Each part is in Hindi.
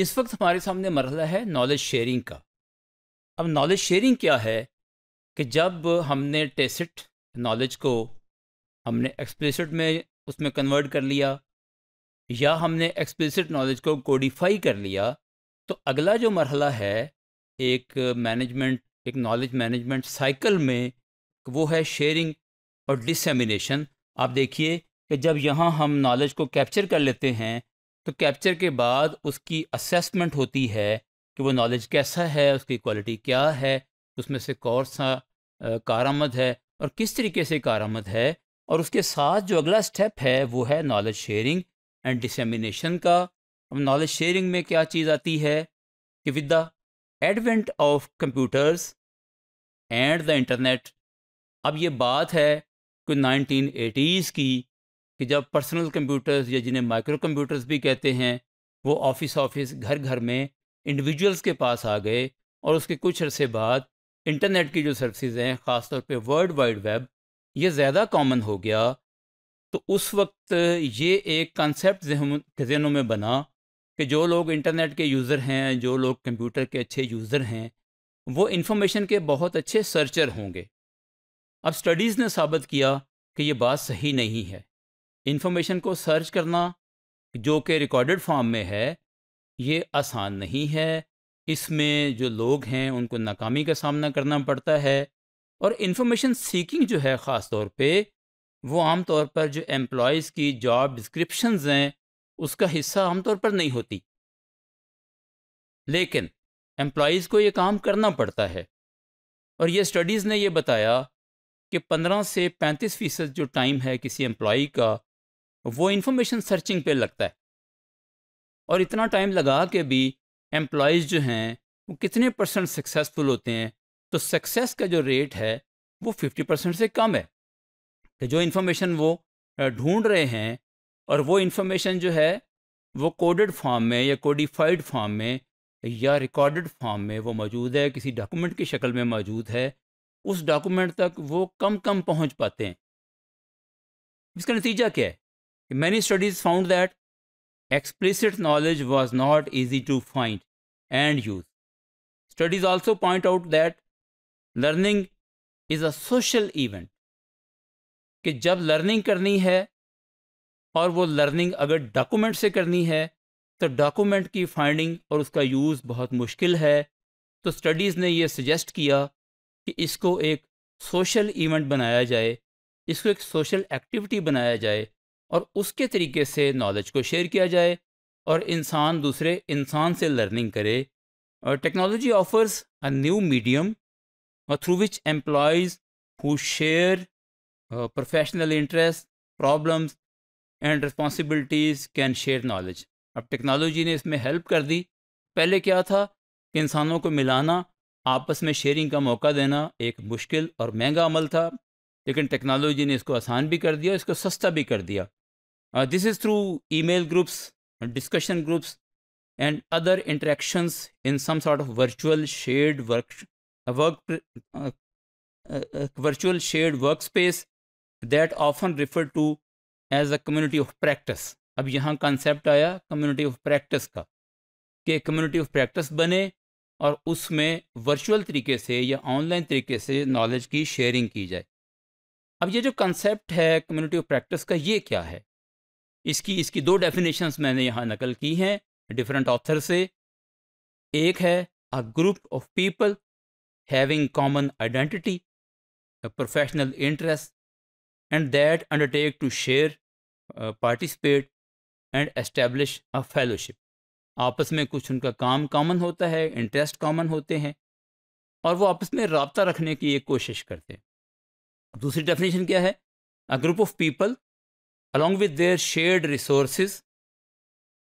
इस वक्त हमारे सामने मरला है नॉलेज शेयरिंग का अब नॉलेज शेयरिंग क्या है कि जब हमने टेसिट नॉलेज को हमने एक्सप्लिसिट में उसमें कन्वर्ट कर लिया या हमने एक्सप्लिसिट नॉलेज को कोडिफाई कर लिया तो अगला जो मरहला है एक मैनेजमेंट एक नॉलेज मैनेजमेंट साइकिल में वो है शेयरिंग और डिसमिनेशन आप देखिए कि जब यहाँ हम नॉलेज को कैप्चर कर लेते हैं तो कैप्चर के बाद उसकी असेसमेंट होती है कि वो नॉलेज कैसा है उसकी क्वालिटी क्या है उसमें से कौन सा कारामद है और किस तरीके से कारामद है और उसके साथ जो अगला स्टेप है वो है नॉलेज शेयरिंग एंड डिसमिनेशन का अब नॉलेज शेयरिंग में क्या चीज़ आती है कि with the advent of computers and the internet अब ये बात है कि नाइनटीन एटीज़ की कि जब पर्सनल कंप्यूटर्स या जिन्हें माइक्रो कंप्यूटर्स भी कहते हैं वो ऑफिस ऑफिस घर घर में इंडिविजुअल्स के पास आ गए और उसके कुछ अरसे बाद इंटरनेट की जो सर्विसेज हैं ख़ासतौर पे वर्ल्ड वाइड वेब ये ज़्यादा कॉमन हो गया तो उस वक्त ये एक कंसेप्ट जहनों में बना कि जो लोग इंटरनेट के यूज़र हैं जो लोग कंप्यूटर के अच्छे यूज़र हैं वो इंफॉर्मेशन के बहुत अच्छे सर्चर होंगे अब स्टडीज़ ने साबित किया कि ये बात सही नहीं है इन्फॉर्मेशन को सर्च करना जो कि रिकॉर्डेड फॉर्म में है ये आसान नहीं है इसमें जो लोग हैं उनको नाकामी का सामना करना पड़ता है और इन्फॉर्मेशन सीकिंग जो है ख़ास तौर पे वो आम तौर पर जो एम्प्लॉज़ की जॉब डिस्क्रिप्शंस हैं उसका हिस्सा आम तौर पर नहीं होती लेकिन एम्प्लॉज़ को ये काम करना पड़ता है और ये स्टडीज़ ने ये बताया कि 15 से 35 फ़ीसद जो टाइम है किसी एम्प्लॉ का वो इन्फॉर्मेशन सर्चिंग पे लगता है और इतना टाइम लगा के भी एम्प्लॉयज़ जो हैं वो कितने परसेंट सक्सेसफुल होते हैं तो सक्सेस का जो रेट है वो फिफ्टी परसेंट से कम है कि तो जो इन्फॉर्मेशन वो ढूंढ रहे हैं और वो इन्फॉर्मेशन जो है वो कोडेड फॉर्म में या कोडिफाइड फॉर्म में या रिकॉर्डेड फॉर्म में वो मौजूद है किसी डॉक्यूमेंट की शक्ल में मौजूद है उस डॉक्यूमेंट तक वो कम कम पहुंच पाते हैं इसका नतीजा क्या है many studies found that explicit knowledge was not easy to find and use studies also point out that learning is a social event कि जब लर्निंग करनी है और वो लर्निंग अगर डॉक्यूमेंट से करनी है तो डॉक्यूमेंट की फाइंडिंग और उसका यूज़ बहुत मुश्किल है तो स्टडीज़ ने ये सजेस्ट किया कि इसको एक सोशल इवेंट बनाया जाए इसको एक सोशल एक्टिविटी बनाया जाए और उसके तरीके से नॉलेज को शेयर किया जाए और इंसान दूसरे इंसान से लर्निंग करे और technology offers a new medium और through which employees who share professional interest problems and responsibilities can share knowledge अब टेक्नोलॉजी ने इसमें हेल्प कर दी पहले क्या था कि इंसानों को मिलाना आपस में शेयरिंग का मौका देना एक मुश्किल और महंगा अमल था लेकिन टेक्नोलॉजी ने इसको आसान भी कर दिया इसको सस्ता भी कर दिया Uh, this is through email groups, discussion groups, and other interactions in some sort of virtual shared work, work uh, uh, virtual shared workspace that often referred to as a community of practice. अब यहाँ concept आया community of practice का कि community of practice बने और उसमें वर्चुअल तरीके से या ऑनलाइन तरीके से नॉलेज की शेयरिंग की जाए अब ये जो कंसेप्ट है कम्युनिटी ऑफ प्रैक्टिस का ये क्या है इसकी इसकी दो डेफिनेशंस मैंने यहाँ नकल की हैं डिफरेंट ऑथर से एक है a group of people having common identity professional interest and that undertake to share participate and establish a fellowship आपस में कुछ उनका काम कॉमन होता है इंटरेस्ट कॉमन होते हैं और वो आपस में रबता रखने की एक कोशिश करते हैं दूसरी डेफिनेशन क्या है a group of people along with their shared resources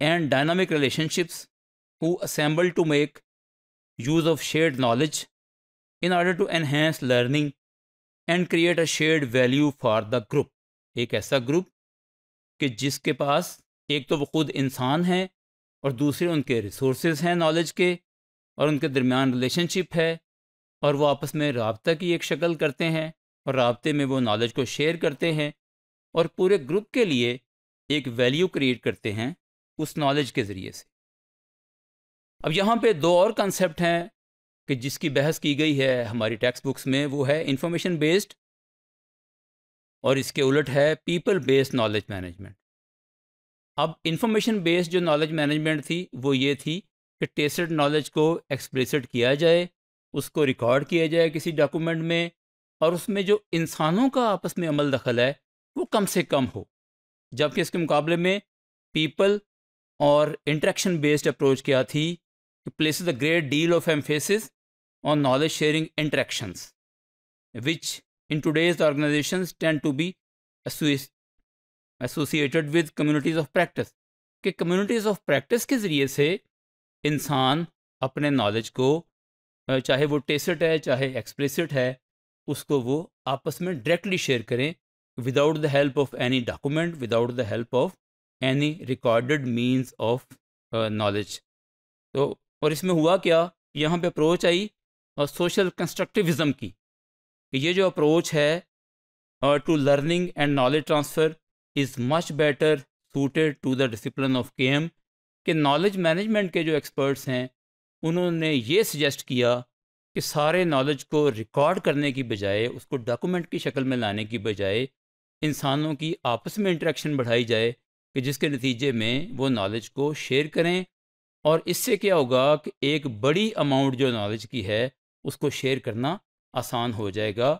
and dynamic relationships who assemble to make use of shared knowledge in order to enhance learning and create a shared value for the group. ek aisa group ke jiske paas ek to वो खुद इंसान है और दूसरे उनके रिसोर्सेज हैं नॉलेज के और उनके दरमियान रिलेशनशिप है और वो आपस में रबता की एक शक्ल करते हैं और रबते में वो नॉलेज को शेयर करते हैं और पूरे ग्रुप के लिए एक वैल्यू क्रिएट करते हैं उस नॉलेज के ज़रिए से अब यहाँ पे दो और कंसेप्ट हैं कि जिसकी बहस की गई है हमारी टेक्स्ट बुक्स में वो है इंफॉर्मेशन बेस्ड और इसके उलट है पीपल बेस्ड नॉलेज मैनेजमेंट अब इंफॉर्मेशन बेस्ड जो नॉलेज मैनेजमेंट थी वो ये थी कि टेस्टेड नॉलेज को एक्सप्रेसड किया जाए उसको रिकॉर्ड किया जाए किसी डॉक्यूमेंट में और उसमें जो इंसानों का आपस में अमल दखल है वो कम से कम हो जबकि इसके मुकाबले में पीपल और इंट्रैक्शन बेस्ड अप्रोच क्या थी कि place the great deal of emphasis on knowledge sharing interactions which in today's organisation tend to be associated with communities of practice कि कम्युनिटीज़ ऑफ प्रैक्टिस के ज़रिए से इंसान अपने नॉलेज को चाहे वो टेसट है चाहे एक्सप्रेसिट है उसको वो आपस में डायरेक्टली शेयर करें without the help of any document, without the help of any recorded means of uh, knowledge. तो और इसमें हुआ क्या यहाँ पे अप्रोच आई और सोशल कंस्ट्रक्टिविज़म की कि ये जो अप्रोच है to learning and knowledge transfer is much better suited to the discipline of K M कि नॉलेज मैनेजमेंट के जो एक्सपर्ट्स हैं उन्होंने ये सजेस्ट किया कि सारे नॉलेज को रिकॉर्ड करने की बजाय उसको डॉक्यूमेंट की शक्ल में लाने की बजाय इंसानों की आपस में इंटरेक्शन बढ़ाई जाए कि जिसके नतीजे में वो नॉलेज को शेयर करें और इससे क्या होगा कि एक बड़ी अमाउंट जो नॉलेज की है उसको शेयर करना आसान हो जाएगा